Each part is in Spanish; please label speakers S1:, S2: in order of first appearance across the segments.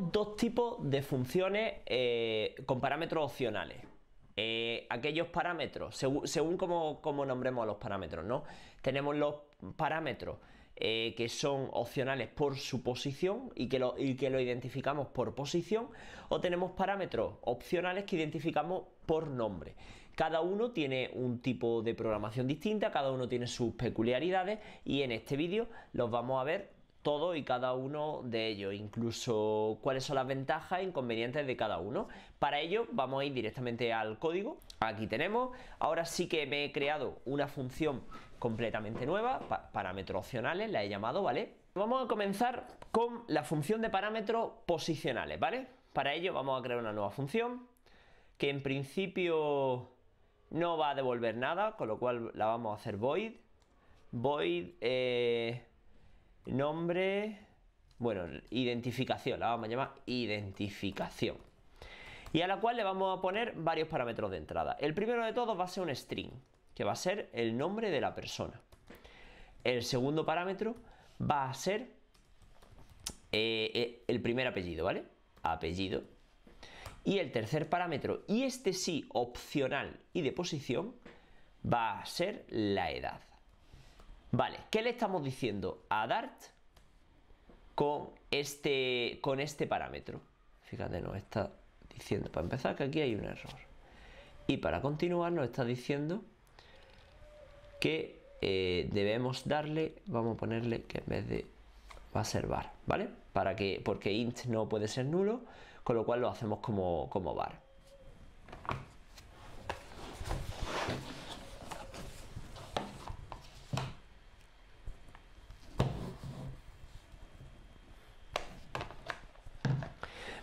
S1: dos tipos de funciones eh, con parámetros opcionales. Eh, aquellos parámetros, según cómo, nombremos nombremos los parámetros, ¿no? Tenemos los parámetros eh, que son opcionales por su posición y que, lo, y que lo identificamos por posición, o tenemos parámetros opcionales que identificamos por nombre. Cada uno tiene un tipo de programación distinta, cada uno tiene sus peculiaridades y en este vídeo los vamos a ver todo y cada uno de ellos, incluso cuáles son las ventajas e inconvenientes de cada uno. Para ello vamos a ir directamente al código, aquí tenemos, ahora sí que me he creado una función completamente nueva, parámetros opcionales, la he llamado, ¿vale? Vamos a comenzar con la función de parámetros posicionales, ¿vale? Para ello vamos a crear una nueva función, que en principio no va a devolver nada, con lo cual la vamos a hacer void, void... Eh, Nombre, bueno, identificación, la vamos a llamar identificación. Y a la cual le vamos a poner varios parámetros de entrada. El primero de todos va a ser un string, que va a ser el nombre de la persona. El segundo parámetro va a ser eh, eh, el primer apellido, ¿vale? Apellido. Y el tercer parámetro, y este sí opcional y de posición, va a ser la edad. Vale, ¿qué le estamos diciendo a Dart con este, con este parámetro? Fíjate, nos está diciendo, para empezar, que aquí hay un error. Y para continuar nos está diciendo que eh, debemos darle, vamos a ponerle que en vez de va a ser var, ¿vale? Para que, porque int no puede ser nulo, con lo cual lo hacemos como, como var.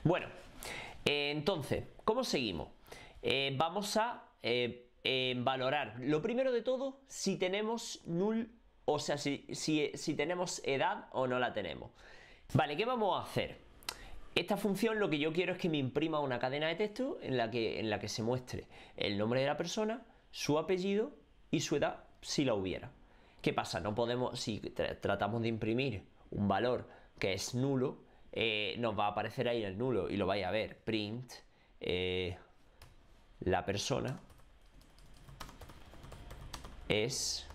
S1: Bueno, eh, entonces, ¿cómo seguimos? Eh, vamos a eh, valorar, lo primero de todo, si tenemos null, o sea, si, tenemos edad o no la tenemos. Vale, ¿qué vamos a hacer? Esta función lo que yo quiero es que me imprima una cadena de texto en la que, se muestre el nombre de la persona, su apellido y su edad si la hubiera. ¿Qué pasa? No podemos, si tratamos de imprimir un valor que es nulo, eh, nos va a aparecer ahí en el nulo y lo vais a ver. Print eh, la persona es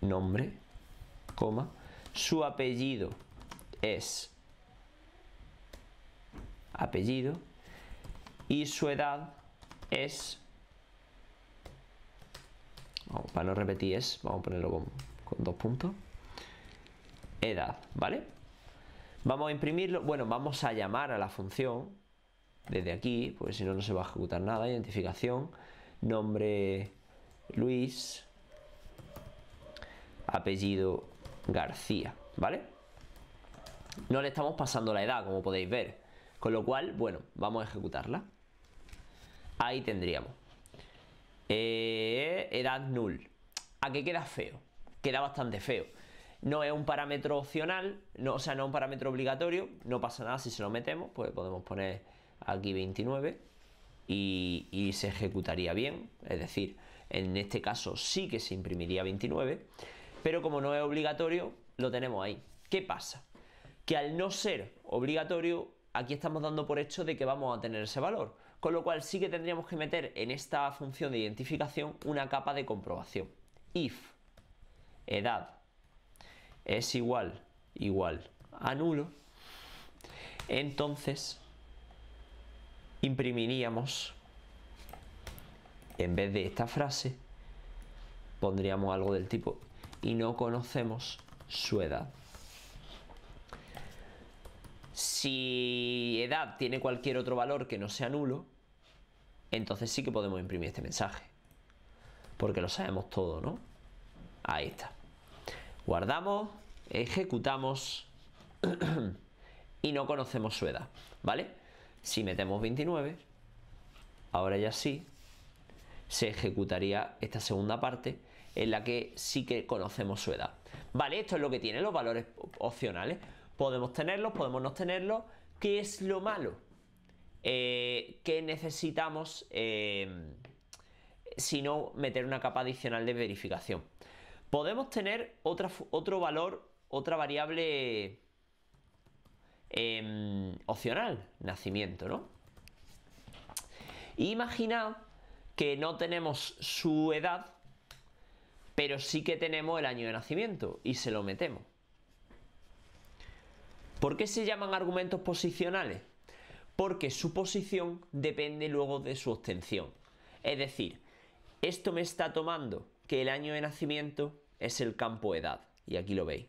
S1: nombre, coma, su apellido es apellido y su edad es para no repetir es, vamos a ponerlo con dos puntos edad, ¿vale? Vamos a imprimirlo, bueno, vamos a llamar a la función desde aquí, porque si no, no se va a ejecutar nada, identificación, nombre Luis, apellido García, ¿vale? No le estamos pasando la edad, como podéis ver, con lo cual, bueno, vamos a ejecutarla. Ahí tendríamos. Eh, edad null. ¿A qué queda feo? Queda bastante feo. No es un parámetro opcional, o sea, no es un parámetro obligatorio, no pasa nada si se lo metemos, pues podemos poner aquí 29 y, y se ejecutaría bien, es decir, en este caso sí que se imprimiría 29, pero como no es obligatorio, lo tenemos ahí. ¿Qué pasa? Que al no ser obligatorio, aquí estamos dando por hecho de que vamos a tener ese valor, con lo cual sí que tendríamos que meter en esta función de identificación una capa de comprobación. If edad es igual, igual a nulo, entonces imprimiríamos, en vez de esta frase, pondríamos algo del tipo, y no conocemos su edad. Si edad tiene cualquier otro valor que no sea nulo, entonces sí que podemos imprimir este mensaje. Porque lo sabemos todo, ¿no? Ahí está. Guardamos ejecutamos y no conocemos su edad, ¿vale? Si metemos 29, ahora ya sí, se ejecutaría esta segunda parte en la que sí que conocemos su edad. Vale, esto es lo que tiene los valores opcionales. Podemos tenerlos, podemos no tenerlos. ¿Qué es lo malo? Eh, ¿Qué que necesitamos, eh, si no, meter una capa adicional de verificación. Podemos tener otro valor otra variable em, opcional, nacimiento, ¿no? Imagina que no tenemos su edad, pero sí que tenemos el año de nacimiento y se lo metemos. ¿Por qué se llaman argumentos posicionales? Porque su posición depende luego de su obtención. Es decir, esto me está tomando que el año de nacimiento es el campo edad. Y aquí lo veis.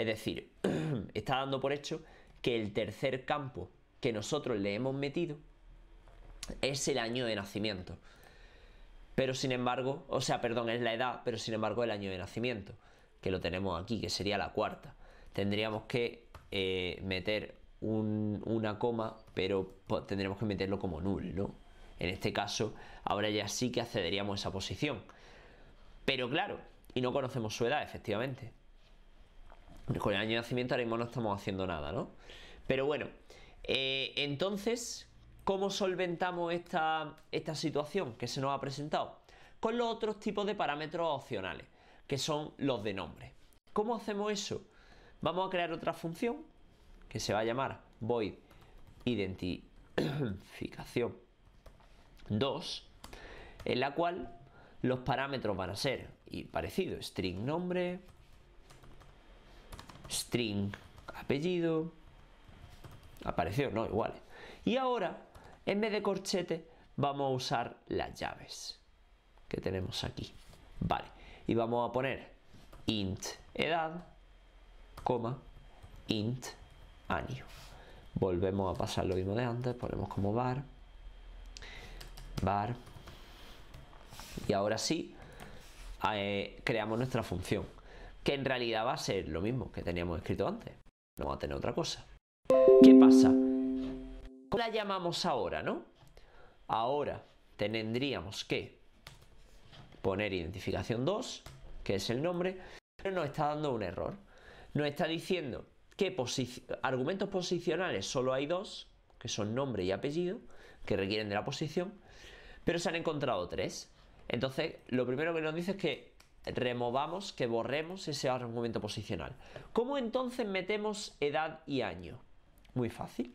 S1: Es decir, está dando por hecho que el tercer campo que nosotros le hemos metido es el año de nacimiento. Pero sin embargo, o sea, perdón, es la edad, pero sin embargo el año de nacimiento, que lo tenemos aquí, que sería la cuarta. Tendríamos que eh, meter una coma, pero tendríamos tendremos que meterlo como null, ¿no? En este caso, ahora ya sí que accederíamos a esa posición. Pero claro, y no conocemos su edad, efectivamente con el año de nacimiento ahora mismo no estamos haciendo nada, ¿no? Pero bueno, eh, entonces, ¿cómo solventamos esta, situación que se nos ha presentado? Con los otros tipos de parámetros opcionales, que son los de nombre. ¿Cómo hacemos eso? Vamos a crear otra función que se va a llamar void identificación 2, en la cual los parámetros van a ser y parecido, string nombre, string apellido, apareció, no, igual. Y ahora, en vez de corchete, vamos a usar las llaves que tenemos aquí. Vale, y vamos a poner int edad, coma, int año. Volvemos a pasar lo mismo de antes, ponemos como bar, bar. Y ahora sí, eh, creamos nuestra función que en realidad va a ser lo mismo que teníamos escrito antes. No va a tener otra cosa. ¿Qué pasa? ¿Cómo la llamamos ahora, no? Ahora tendríamos que poner identificación 2, que es el nombre, pero nos está dando un error. Nos está diciendo que argumentos posicionales solo hay dos, que son nombre y apellido, que requieren de la posición, pero se han encontrado tres. Entonces, lo primero que nos dice es que removamos, que borremos ese argumento posicional. ¿Cómo entonces metemos edad y año? Muy fácil.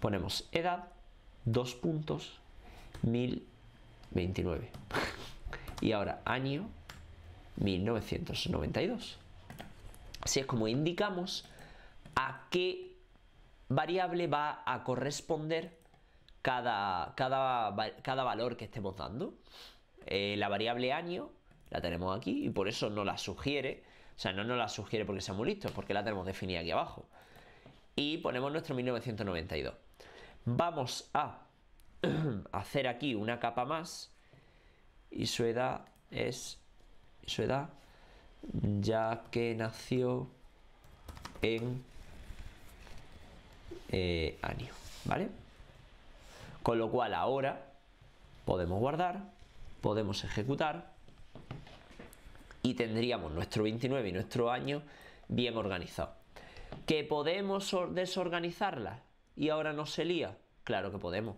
S1: Ponemos edad, dos puntos, 1029. y ahora año, 1992. Así es como indicamos a qué variable va a corresponder cada, valor que estemos dando. Eh, la variable año la tenemos aquí y por eso no la sugiere, o sea, no nos la sugiere porque seamos listos, porque la tenemos definida aquí abajo. Y ponemos nuestro 1992. Vamos a hacer aquí una capa más y su edad es su edad ya que nació en eh, año, ¿vale? Con lo cual ahora podemos guardar, podemos ejecutar y tendríamos nuestro 29 y nuestro año bien organizado. ¿Que podemos desorganizarla? y ahora no se lía? Claro que podemos,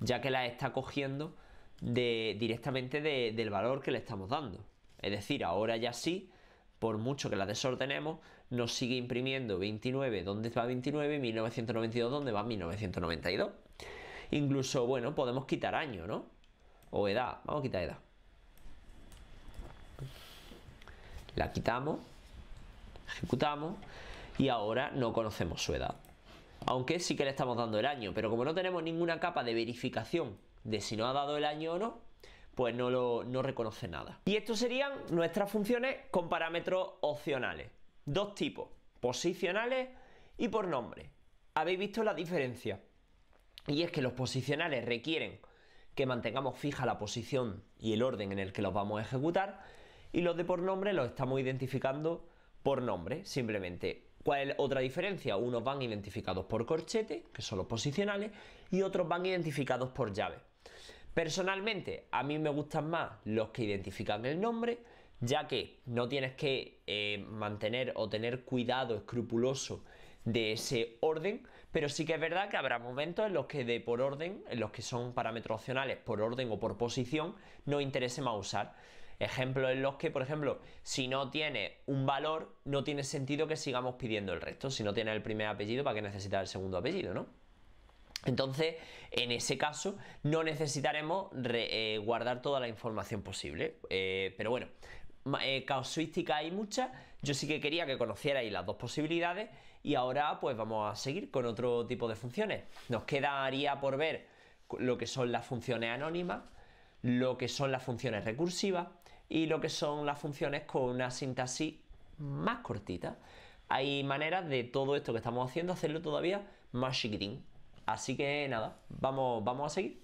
S1: ya que la está cogiendo directamente del valor que le estamos dando. Es decir, ahora ya sí, por mucho que la desordenemos, nos sigue imprimiendo 29, donde va 29? 1992, ¿dónde va 1992? Incluso, bueno, podemos quitar año, ¿no? O edad, vamos a quitar edad. La quitamos, ejecutamos y ahora no conocemos su edad. Aunque sí que le estamos dando el año, pero como no tenemos ninguna capa de verificación de si no ha dado el año o no, pues no, lo, no reconoce nada. Y estos serían nuestras funciones con parámetros opcionales. Dos tipos, posicionales y por nombre. Habéis visto la diferencia. Y es que los posicionales requieren que mantengamos fija la posición y el orden en el que los vamos a ejecutar y los de por nombre los estamos identificando por nombre, simplemente. ¿Cuál es otra diferencia? Unos van identificados por corchete, que son los posicionales, y otros van identificados por llave. Personalmente, a mí me gustan más los que identifican el nombre, ya que no tienes que eh, mantener o tener cuidado escrupuloso de ese orden, pero sí que es verdad que habrá momentos en los que de por orden, en los que son parámetros opcionales por orden o por posición, no interese más usar. Ejemplos en los que, por ejemplo, si no tiene un valor, no tiene sentido que sigamos pidiendo el resto. Si no tiene el primer apellido, ¿para qué necesita el segundo apellido, no? Entonces, en ese caso, no necesitaremos eh, guardar toda la información posible. Eh, pero bueno, eh, casuística hay muchas. Yo sí que quería que conocierais las dos posibilidades. Y ahora, pues vamos a seguir con otro tipo de funciones. Nos quedaría por ver lo que son las funciones anónimas, lo que son las funciones recursivas, y lo que son las funciones con una sintaxis más cortita. Hay maneras de todo esto que estamos haciendo hacerlo todavía más chiquitín. Así que nada, vamos, vamos a seguir.